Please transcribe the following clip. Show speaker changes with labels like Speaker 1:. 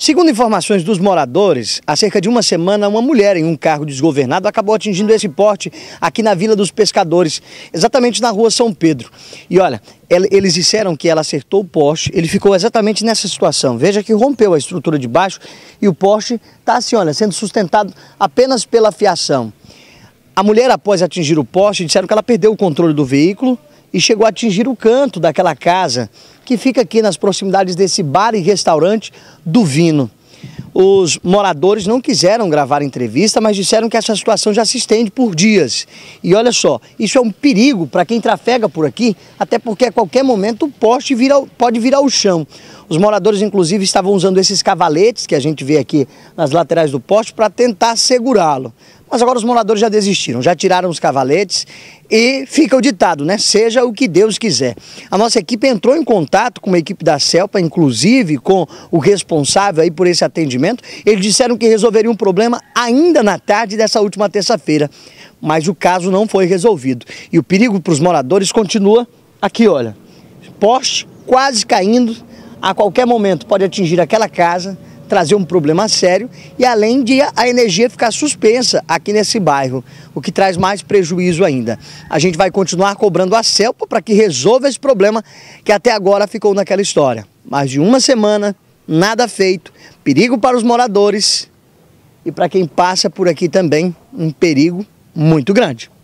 Speaker 1: Segundo informações dos moradores, há cerca de uma semana, uma mulher em um carro desgovernado acabou atingindo esse porte aqui na Vila dos Pescadores, exatamente na rua São Pedro. E olha, eles disseram que ela acertou o poste, ele ficou exatamente nessa situação. Veja que rompeu a estrutura de baixo e o poste está assim, olha, sendo sustentado apenas pela fiação. A mulher, após atingir o poste, disseram que ela perdeu o controle do veículo e chegou a atingir o canto daquela casa que fica aqui nas proximidades desse bar e restaurante do Vino. Os moradores não quiseram gravar entrevista, mas disseram que essa situação já se estende por dias. E olha só, isso é um perigo para quem trafega por aqui, até porque a qualquer momento o poste vira, pode virar o chão. Os moradores, inclusive, estavam usando esses cavaletes que a gente vê aqui nas laterais do poste para tentar segurá-lo. Mas agora os moradores já desistiram, já tiraram os cavaletes e fica o ditado, né? Seja o que Deus quiser. A nossa equipe entrou em contato com a equipe da CELPA, inclusive com o responsável aí por esse atendimento. Eles disseram que resolveriam o problema ainda na tarde dessa última terça-feira, mas o caso não foi resolvido. E o perigo para os moradores continua aqui, olha. Poste quase caindo, a qualquer momento pode atingir aquela casa, trazer um problema sério e além de a energia ficar suspensa aqui nesse bairro, o que traz mais prejuízo ainda. A gente vai continuar cobrando a CELPA para que resolva esse problema que até agora ficou naquela história. Mais de uma semana, nada feito, perigo para os moradores e para quem passa por aqui também, um perigo muito grande.